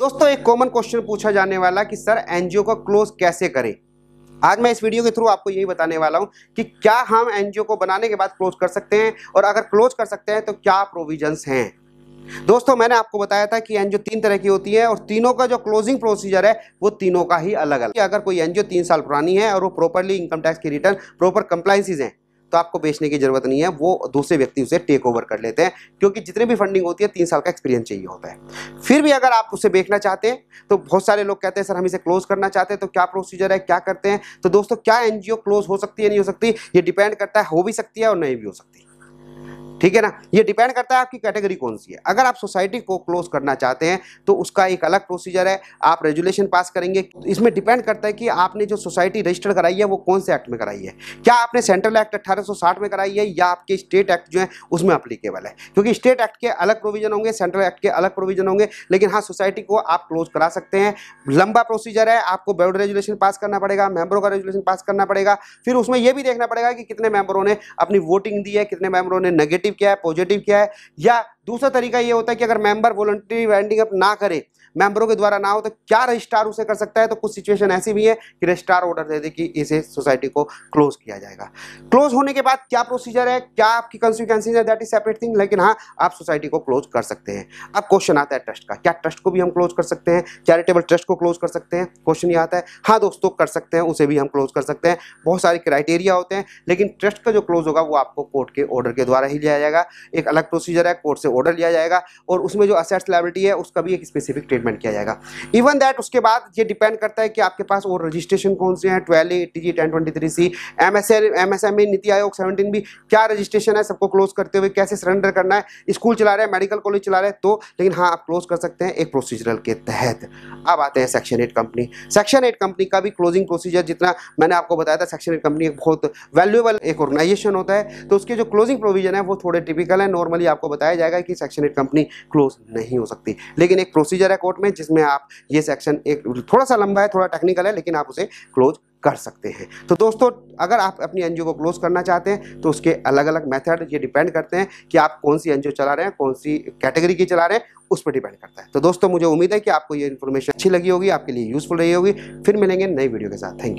दोस्तों एक common question पूछा जाने वाला कि सर एनजीओ का क्लोज कैसे करें आज मैं इस वीडियो के थ्रू आपको यही बताने वाला हूं कि क्या हम एनजीओ को बनाने के बाद क्लोज कर सकते हैं और अगर क्लोज कर सकते हैं तो क्या प्रोविजंस हैं दोस्तों मैंने आपको बताया था कि एनजीओ तीन तरह की होती है और तीनों का जो क्लोजिंग प्रोसीजर है वो तीनों का ही अलग अलग अगर कोई एनजीओ तीन साल पुरानी है और वो प्रॉपरली इनकम टैक्स की रिटर्न प्रॉपर कंप्लाइंसिस हैं तो आपको बेचने की ज़रूरत नहीं है वो दूसरे व्यक्ति उसे टेक ओवर कर लेते हैं क्योंकि जितनी भी फंडिंग होती है तीन साल का एक्सपीरियंस चाहिए होता है फिर भी अगर आप उसे बेचना चाहते हैं तो बहुत सारे लोग कहते हैं सर हम इसे क्लोज़ करना चाहते हैं तो क्या प्रोसीजर है क्या करते हैं तो दोस्तों क्या एन क्लोज़ हो सकती है नहीं हो सकती ये डिपेंड करता है हो भी सकती है और नहीं भी हो सकती ठीक है ना ये डिपेंड करता है आपकी कैटेगरी कौन सी है अगर आप सोसाइटी को क्लोज करना चाहते हैं तो उसका एक अलग प्रोसीजर है आप रेजुलेशन पास करेंगे इसमें डिपेंड करता है कि आपने जो सोसाइटी रजिस्टर कराई है वो कौन से एक्ट में कराई है क्या आपने सेंट्रल एक्ट अट्ठारह में कराई है या आपके स्टेट एक्ट जो है उसमें अप्लीकेबल है क्योंकि स्टेट एक्ट के अलग प्रोविजन होंगे सेंट्रल एक्ट के अलग प्रोविजन होंगे लेकिन हाँ सोसाइटी को आप क्लोज करा सकते हैं लंबा प्रोसीजर है आपको बोर्ड रेजुलेशन पास करना पड़ेगा मेंबरों का रेजुलेशन पास करना पड़ेगा फिर उसमें यह भी देखना पड़ेगा कि कितने मेंबरों ने अपनी वोटिंग दी है कितने मेंबरों ने नेगेटिव क्या है पॉजिटिव क्या है या दूसरा तरीका ये होता है कि अगर मेंबर वॉलंटरी वाइंडिंग अप ना करे मेंबरों के द्वारा ना हो तो क्या रजिस्ट्रार उसे कर सकता है तो कुछ सिचुएशन ऐसी भी है कि रजिस्ट्रार ऑर्डर दे दे कि इसे सोसाइटी को क्लोज किया जाएगा क्लोज होने के बाद क्या प्रोसीजर है क्या आपकी कंसिक्वेंसीज है दैट इज सेपरेट थिंग लेकिन हाँ आप सोसाइटी को क्लोज कर सकते हैं अब क्वेश्चन आता है ट्रस्ट का क्या ट्रस्ट को भी हम क्लोज कर सकते हैं चैरिटेबल ट्रस्ट को क्लोज कर सकते हैं क्वेश्चन ये आता है हाँ दोस्तों कर सकते हैं उसे भी हम क्लोज कर सकते हैं बहुत सारे क्राइटेरिया होते हैं लेकिन ट्रस्ट का जो क्लोज होगा वो आपको कोर्ट के ऑर्डर के द्वारा ही लिया जाएगा एक अलग प्रोसीजर है कोर्ट से ऑर्डर लिया जाएगा और उसमें जो असेट्स लाइबिलिटी है उसका भी एक स्पेसिफिक ट्रेड ट्रीटमेंट किया जाएगा इवन दैट उसके बाद ये डिपेंड करता है कि आपके पास और रजिस्ट्रेशन कौन से हैं twelve A T G ten twenty three C M S L M S M A NITI Aayog seventeen B क्या रजिस्ट्रेशन है सबको क्लोज करते हुए कैसे सरेंडर करना है स्कूल चला रहे हैं मेडिकल कॉलेज चला रहे हैं तो लेकिन हाँ आप क्लोज कर सकते हैं एक प्रोसीजरल के तहत अब आते हैं section eight company section eight company का भी क्लोजिंग प्रोसीजर जितना मैंने आपको बताया था सेक्शन एट कंपनी एक बहुत वैल्यूएबल एक ऑर्गेनाइजेशन होता है तो उसके जो क्लोजिंग प्रोविजन है वो थोड़े टिपिकल है नॉर्मली आपको बताया जाएगा कि सेक्शन एट कंपनी क्लोज नहीं हो सकती लेकिन एक प्रोसीजर है कोर्ट नोट में जिसमें आप ये सेक्शन एक थोड़ा सा लंबा है थोड़ा टेक्निकल है लेकिन आप उसे क्लोज कर सकते हैं तो दोस्तों अगर आप अपनी एनजीओ को क्लोज करना चाहते हैं तो उसके अलग अलग मेथड ये डिपेंड करते हैं कि आप कौन सी एनजीओ चला रहे हैं कौन सी कैटेगरी की चला रहे हैं उस पर डिपेंड करता है तो दोस्तों मुझे उम्मीद है कि आपको ये इन्फॉर्मेशन अच्छी लगी होगी आपके लिए यूज़फुल रही होगी फिर मिलेंगे नई वीडियो के साथ थैंक यू